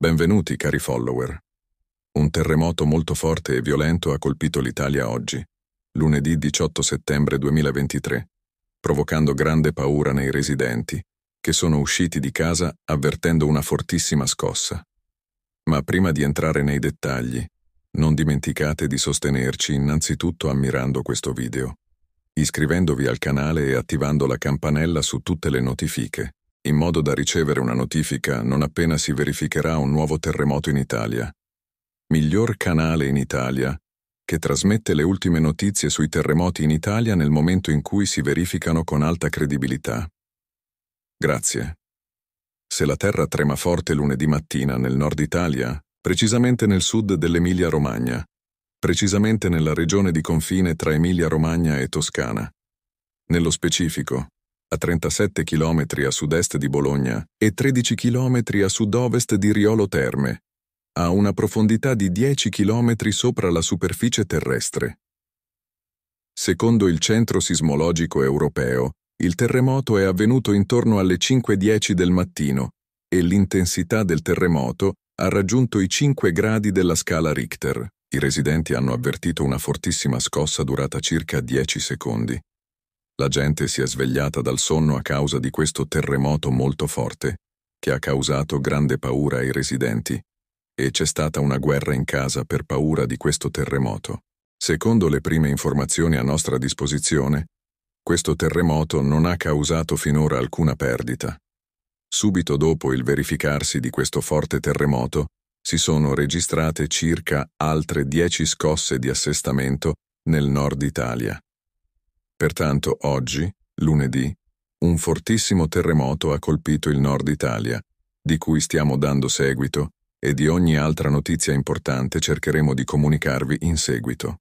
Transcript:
Benvenuti, cari follower. Un terremoto molto forte e violento ha colpito l'Italia oggi, lunedì 18 settembre 2023, provocando grande paura nei residenti, che sono usciti di casa avvertendo una fortissima scossa. Ma prima di entrare nei dettagli, non dimenticate di sostenerci innanzitutto ammirando questo video, iscrivendovi al canale e attivando la campanella su tutte le notifiche in modo da ricevere una notifica non appena si verificherà un nuovo terremoto in Italia. Miglior canale in Italia, che trasmette le ultime notizie sui terremoti in Italia nel momento in cui si verificano con alta credibilità. Grazie. Se la terra trema forte lunedì mattina nel nord Italia, precisamente nel sud dell'Emilia-Romagna, precisamente nella regione di confine tra Emilia-Romagna e Toscana. Nello specifico, a 37 km a sud-est di Bologna e 13 km a sud-ovest di Riolo Terme, a una profondità di 10 km sopra la superficie terrestre. Secondo il Centro Sismologico Europeo, il terremoto è avvenuto intorno alle 5.10 del mattino e l'intensità del terremoto ha raggiunto i 5 gradi della scala Richter. I residenti hanno avvertito una fortissima scossa durata circa 10 secondi. La gente si è svegliata dal sonno a causa di questo terremoto molto forte, che ha causato grande paura ai residenti, e c'è stata una guerra in casa per paura di questo terremoto. Secondo le prime informazioni a nostra disposizione, questo terremoto non ha causato finora alcuna perdita. Subito dopo il verificarsi di questo forte terremoto, si sono registrate circa altre 10 scosse di assestamento nel nord Italia. Pertanto oggi, lunedì, un fortissimo terremoto ha colpito il nord Italia, di cui stiamo dando seguito, e di ogni altra notizia importante cercheremo di comunicarvi in seguito.